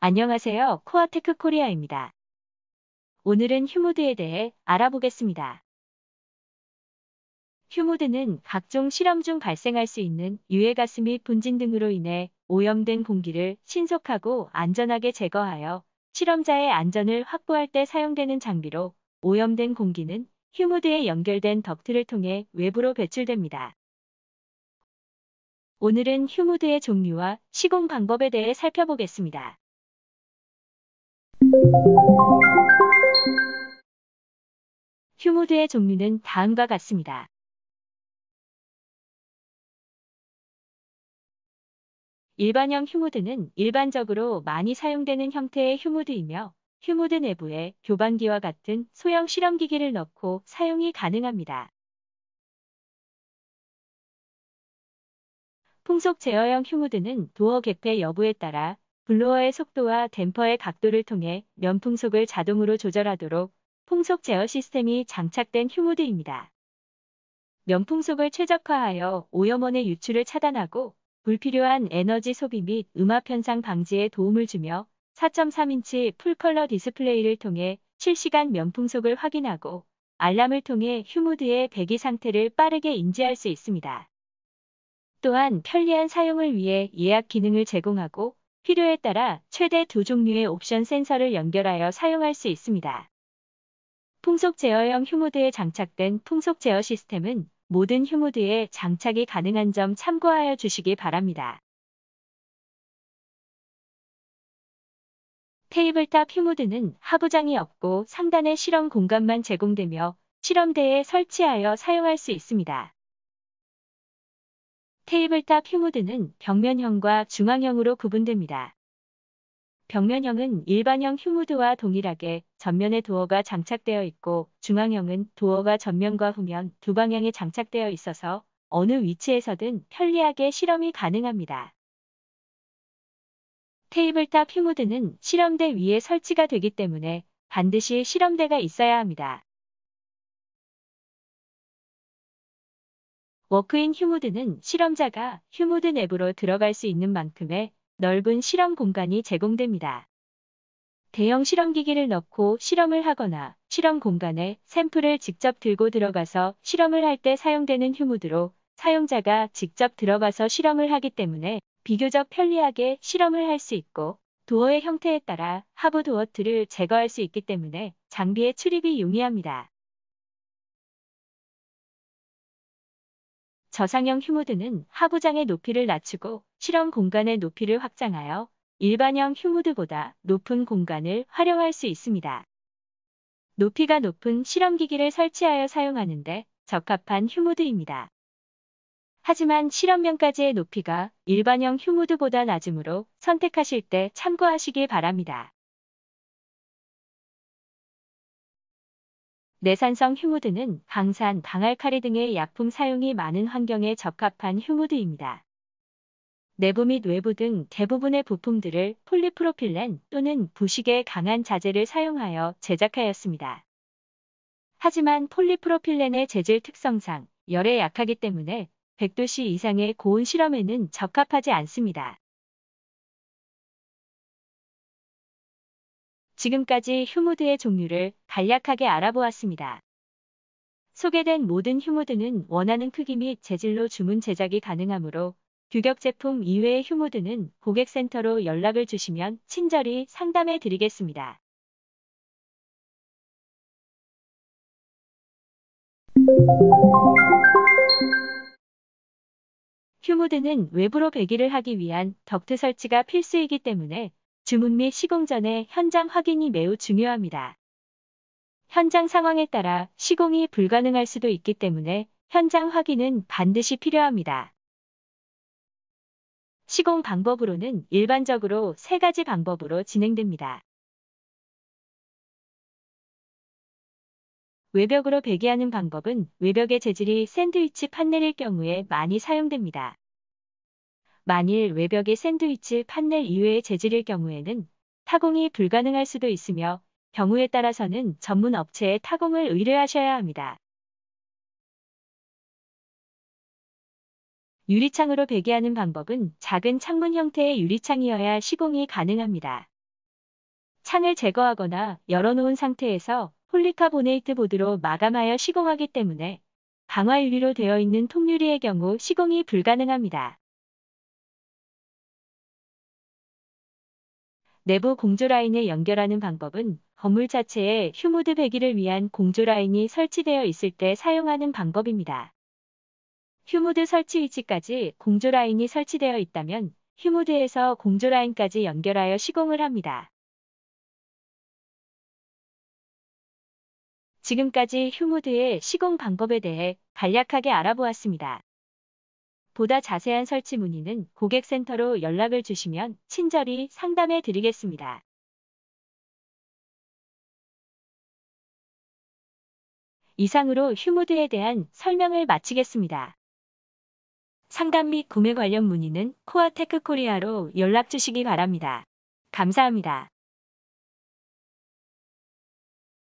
안녕하세요. 코아테크 코리아입니다. 오늘은 휴무드에 대해 알아보겠습니다. 휴무드는 각종 실험 중 발생할 수 있는 유해가스 및 분진 등으로 인해 오염된 공기를 신속하고 안전하게 제거하여 실험자의 안전을 확보할 때 사용되는 장비로 오염된 공기는 휴무드에 연결된 덕트를 통해 외부로 배출됩니다. 오늘은 휴무드의 종류와 시공 방법에 대해 살펴보겠습니다. 휴무드의 종류는 다음과 같습니다. 일반형 휴무드는 일반적으로 많이 사용되는 형태의 휴무드이며 휴무드 내부에 교반기와 같은 소형 실험기기를 넣고 사용이 가능합니다. 풍속 제어형 휴무드는 도어 개폐 여부에 따라 블로어의 속도와 댐퍼의 각도를 통해 면풍속을 자동으로 조절하도록 풍속 제어 시스템이 장착된 휴무드입니다. 면풍속을 최적화하여 오염원의 유출을 차단하고 불필요한 에너지 소비 및 음압 현상 방지에 도움을 주며 4.3인치 풀컬러 디스플레이를 통해 실시간 면풍속을 확인하고 알람을 통해 휴무드의 배기 상태를 빠르게 인지할 수 있습니다. 또한 편리한 사용을 위해 예약 기능을 제공하고 필요에 따라 최대 두 종류의 옵션 센서를 연결하여 사용할 수 있습니다. 풍속 제어형 휴무드에 장착된 풍속 제어 시스템은 모든 휴무드에 장착이 가능한 점 참고하여 주시기 바랍니다. 테이블탑 휴무드는 하부장이 없고 상단의 실험 공간만 제공되며 실험대에 설치하여 사용할 수 있습니다. 테이블탑 휴무드는 벽면형과 중앙형으로 구분됩니다. 벽면형은 일반형 휴무드와 동일하게 전면에 도어가 장착되어 있고 중앙형은 도어가 전면과 후면 두 방향에 장착되어 있어서 어느 위치에서든 편리하게 실험이 가능합니다. 테이블탑 휴무드는 실험대 위에 설치가 되기 때문에 반드시 실험대가 있어야 합니다. 워크인 휴무드는 실험자가 휴무드 내부로 들어갈 수 있는 만큼의 넓은 실험 공간이 제공됩니다. 대형 실험기기를 넣고 실험을 하거나 실험 공간에 샘플을 직접 들고 들어가서 실험을 할 때 사용되는 휴무드로 사용자가 직접 들어가서 실험을 하기 때문에 비교적 편리하게 실험을 할 수 있고 도어의 형태에 따라 하부 도어트를 제거할 수 있기 때문에 장비의 출입이 용이합니다. 저상형 휴무드는 하부장의 높이를 낮추고 실험 공간의 높이를 확장하여 일반형 휴무드보다 높은 공간을 활용할 수 있습니다. 높이가 높은 실험기기를 설치하여 사용하는데 적합한 휴무드입니다. 하지만 실험면까지의 높이가 일반형 휴무드보다 낮으므로 선택하실 때 참고하시기 바랍니다. 내산성 휴무드는 강산, 강알카리 등의 약품 사용이 많은 환경에 적합한 휴무드입니다. 내부 및 외부 등 대부분의 부품들을 폴리프로필렌 또는 부식의 강한 자재를 사용하여 제작하였습니다. 하지만 폴리프로필렌의 재질 특성상 열에 약하기 때문에 100도씨 이상의 고온 실험에는 적합하지 않습니다. 지금까지 휴무드의 종류를 간략하게 알아보았습니다. 소개된 모든 휴무드는 원하는 크기 및 재질로 주문 제작이 가능하므로 규격 제품 이외의 휴무드는 고객센터로 연락을 주시면 친절히 상담해 드리겠습니다. 스무드는 외부로 배기를 하기 위한 덕트 설치가 필수이기 때문에 주문 및 시공 전에 현장 확인이 매우 중요합니다. 현장 상황에 따라 시공이 불가능할 수도 있기 때문에 현장 확인은 반드시 필요합니다. 시공 방법으로는 일반적으로 세 가지 방법으로 진행됩니다. 외벽으로 배기하는 방법은 외벽의 재질이 샌드위치 판넬일 경우에 많이 사용됩니다. 만일 외벽의 샌드위치 판넬 이외의 재질일 경우에는 타공이 불가능할 수도 있으며 경우에 따라서는 전문 업체에 타공을 의뢰하셔야 합니다. 유리창으로 배기하는 방법은 작은 창문 형태의 유리창이어야 시공이 가능합니다. 창을 제거하거나 열어놓은 상태에서 폴리카보네이트 보드로 마감하여 시공하기 때문에 강화유리로 되어 있는 통유리의 경우 시공이 불가능합니다. 내부 공조 라인에 연결하는 방법은 건물 자체에 휴무드 배기를 위한 공조 라인이 설치되어 있을 때 사용하는 방법입니다. 휴무드 설치 위치까지 공조 라인이 설치되어 있다면 휴무드에서 공조 라인까지 연결하여 시공을 합니다. 지금까지 휴무드의 시공 방법에 대해 간략하게 알아보았습니다. 보다 자세한 설치 문의는 고객센터로 연락을 주시면 친절히 상담해 드리겠습니다. 이상으로 휴무드에 대한 설명을 마치겠습니다. 상담 및 구매 관련 문의는 코아테크 코리아로 연락 주시기 바랍니다. 감사합니다.